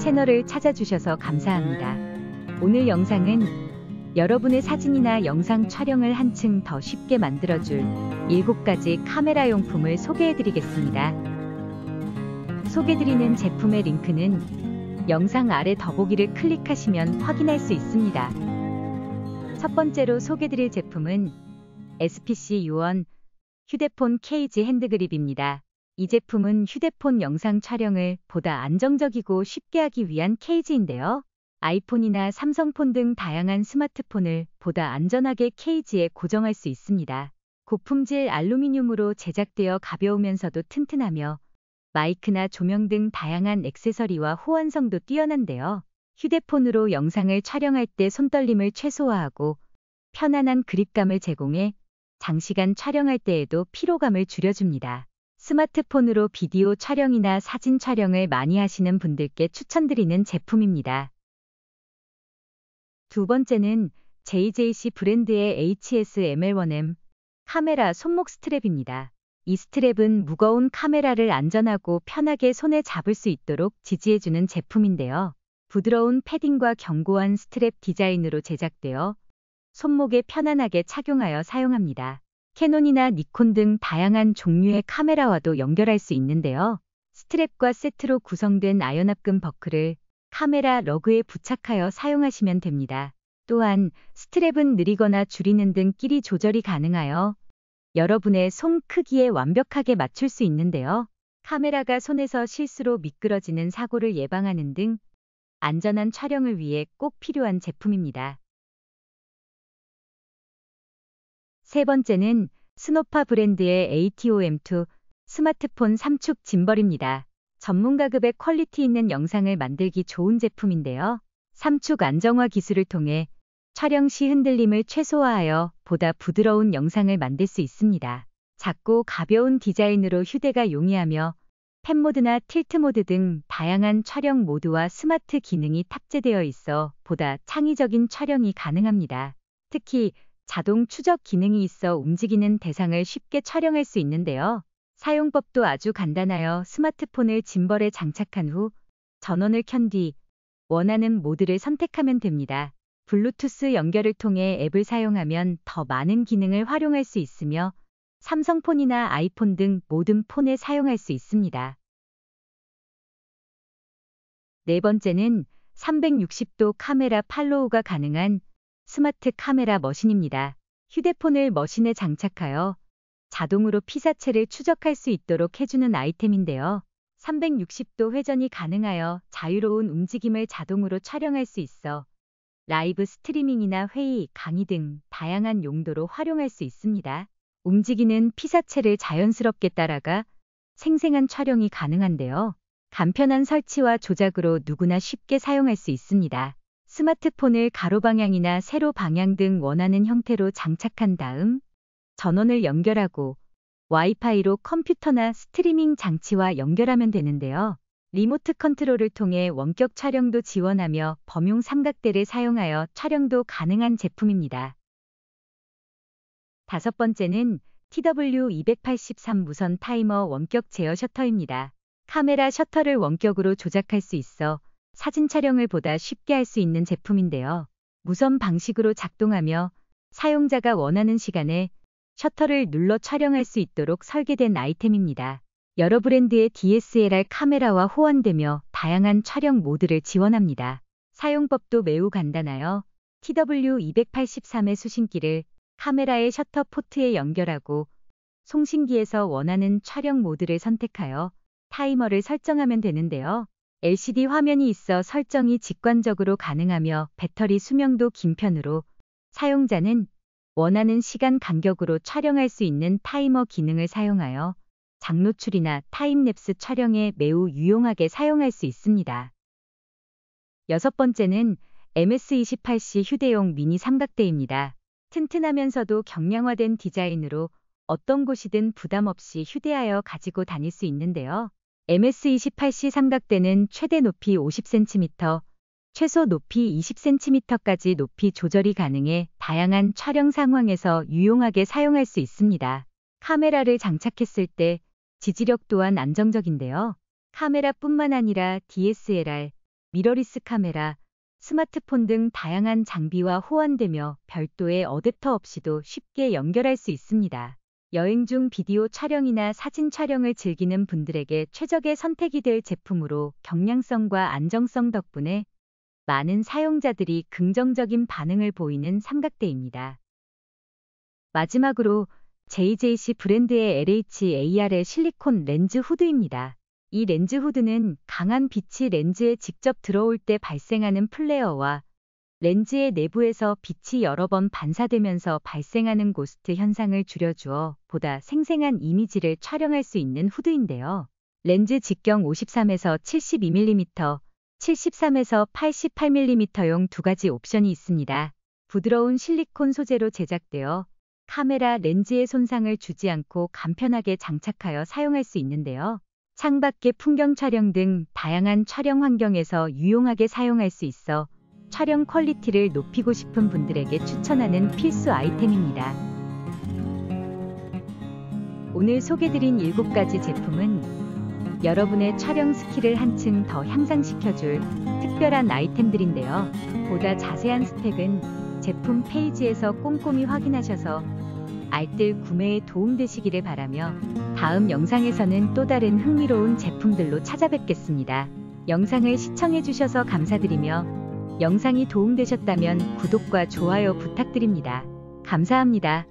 채널을 찾아주셔서 감사합니다. 오늘 영상은 여러분의 사진이나 영상 촬영을 한층 더 쉽게 만들어줄 7가지 카메라 용품을 소개해드리겠습니다. 소개드리는 제품의 링크는 영상 아래 더보기를 클릭하시면 확인할 수 있습니다. 첫 번째로 소개드릴 제품은 SPC 유원 휴대폰 케이지 핸드그립입니다. 이 제품은 휴대폰 영상 촬영을 보다 안정적이고 쉽게 하기 위한 케이지인데요. 아이폰이나 삼성폰 등 다양한 스마트폰을 보다 안전하게 케이지에 고정할 수 있습니다. 고품질 알루미늄으로 제작되어 가벼우면서도 튼튼하며 마이크나 조명 등 다양한 액세서리와 호환성도 뛰어난데요. 휴대폰으로 영상을 촬영할 때 손떨림을 최소화하고 편안한 그립감을 제공해 장시간 촬영할 때에도 피로감을 줄여줍니다. 스마트폰으로 비디오 촬영이나 사진 촬영을 많이 하시는 분들께 추천드리는 제품입니다. 두 번째는 JJC 브랜드의 HSML1M 카메라 손목 스트랩입니다. 이 스트랩은 무거운 카메라를 안전하고 편하게 손에 잡을 수 있도록 지지해주는 제품인데요. 부드러운 패딩과 견고한 스트랩 디자인으로 제작되어 손목에 편안하게 착용하여 사용합니다. 캐논이나 니콘 등 다양한 종류의 카메라와도 연결할 수 있는데요. 스트랩과 세트로 구성된 아연합금 버클을 카메라 러그에 부착하여 사용하시면 됩니다. 또한 스트랩은 느리거나 줄이는 등 끼리 조절이 가능하여 여러분의 손 크기에 완벽하게 맞출 수 있는데요. 카메라가 손에서 실수로 미끄러지는 사고를 예방하는 등 안전한 촬영을 위해 꼭 필요한 제품입니다. 세 번째는 스노파 브랜드의 ATOM2 스마트폰 3축 짐벌입니다. 전문가급의 퀄리티 있는 영상을 만들기 좋은 제품인데요. 3축 안정화 기술을 통해 촬영 시 흔들림을 최소화하여 보다 부드러운 영상을 만들 수 있습니다. 작고 가벼운 디자인으로 휴대가 용이하며 펜모드나 틸트모드 등 다양한 촬영 모드와 스마트 기능이 탑재되어 있어 보다 창의적인 촬영이 가능합니다. 특히 자동 추적 기능이 있어 움직이는 대상을 쉽게 촬영할 수 있는데요. 사용법도 아주 간단하여 스마트폰을 짐벌에 장착한 후 전원을 켠 뒤 원하는 모드를 선택하면 됩니다. 블루투스 연결을 통해 앱을 사용하면 더 많은 기능을 활용할 수 있으며 삼성폰이나 아이폰 등 모든 폰에 사용할 수 있습니다. 네 번째는 360도 카메라 팔로우가 가능한 스마트 카메라 머신입니다. 휴대폰을 머신에 장착하여 자동으로 피사체를 추적할 수 있도록 해주는 아이템인데요. 360도 회전이 가능하여 자유로운 움직임을 자동으로 촬영할 수 있어 라이브 스트리밍이나 회의, 강의 등 다양한 용도로 활용할 수 있습니다. 움직이는 피사체를 자연스럽게 따라가 생생한 촬영이 가능한데요. 간편한 설치와 조작으로 누구나 쉽게 사용할 수 있습니다. 스마트폰을 가로방향이나 세로방향 등 원하는 형태로 장착한 다음 전원을 연결하고 와이파이로 컴퓨터나 스트리밍 장치와 연결하면 되는데요. 리모트 컨트롤을 통해 원격 촬영도 지원하며 범용 삼각대를 사용하여 촬영도 가능한 제품입니다. 다섯 번째는 TW283 무선 타이머 원격 제어 셔터입니다. 카메라 셔터를 원격으로 조작할 수 있어 사진 촬영을 보다 쉽게 할 수 있는 제품인데요. 무선 방식으로 작동하며 사용자가 원하는 시간에 셔터를 눌러 촬영할 수 있도록 설계된 아이템입니다. 여러 브랜드의 DSLR 카메라와 호환되며 다양한 촬영 모드를 지원합니다. 사용법도 매우 간단하여 TW283의 수신기를 카메라의 셔터 포트에 연결하고 송신기에서 원하는 촬영 모드를 선택하여 타이머를 설정하면 되는데요. LCD 화면이 있어 설정이 직관적으로 가능하며 배터리 수명도 긴 편으로 사용자는 원하는 시간 간격으로 촬영할 수 있는 타이머 기능을 사용하여 장노출이나 타임랩스 촬영에 매우 유용하게 사용할 수 있습니다. 여섯 번째는 MS28C 휴대용 미니 삼각대입니다. 튼튼하면서도 경량화된 디자인으로 어떤 곳이든 부담 없이 휴대하여 가지고 다닐 수 있는데요. MS28C 삼각대는 최대 높이 50cm, 최소 높이 20cm까지 높이 조절이 가능해 다양한 촬영 상황에서 유용하게 사용할 수 있습니다. 카메라를 장착했을 때 지지력 또한 안정적인데요. 카메라뿐만 아니라 DSLR, 미러리스 카메라, 스마트폰 등 다양한 장비와 호환되며 별도의 어댑터 없이도 쉽게 연결할 수 있습니다. 여행 중 비디오 촬영이나 사진 촬영을 즐기는 분들에게 최적의 선택이 될 제품으로 경량성과 안정성 덕분에 많은 사용자들이 긍정적인 반응을 보이는 삼각대입니다. 마지막으로 JJC 브랜드의 LHAR의 실리콘 렌즈 후드입니다. 이 렌즈 후드는 강한 빛이 렌즈에 직접 들어올 때 발생하는 플레어와 렌즈의 내부에서 빛이 여러 번 반사되면서 발생하는 고스트 현상을 줄여주어 보다 생생한 이미지를 촬영할 수 있는 후드인데요. 렌즈 직경 53에서 72mm, 73에서 88mm용 두 가지 옵션이 있습니다. 부드러운 실리콘 소재로 제작되어 카메라 렌즈의 손상을 주지 않고 간편하게 장착하여 사용할 수 있는데요. 창밖의 풍경 촬영 등 다양한 촬영 환경에서 유용하게 사용할 수 있어 촬영 퀄리티를 높이고 싶은 분들에게 추천하는 필수 아이템입니다. 오늘 소개드린 7가지 제품은 여러분의 촬영 스킬을 한층 더 향상시켜줄 특별한 아이템들인데요. 보다 자세한 스펙은 제품 페이지에서 꼼꼼히 확인하셔서 알뜰 구매에 도움되시기를 바라며 다음 영상에서는 또 다른 흥미로운 제품들로 찾아뵙겠습니다. 영상을 시청해주셔서 감사드리며 영상이 도움되셨다면 구독과 좋아요 부탁드립니다. 감사합니다.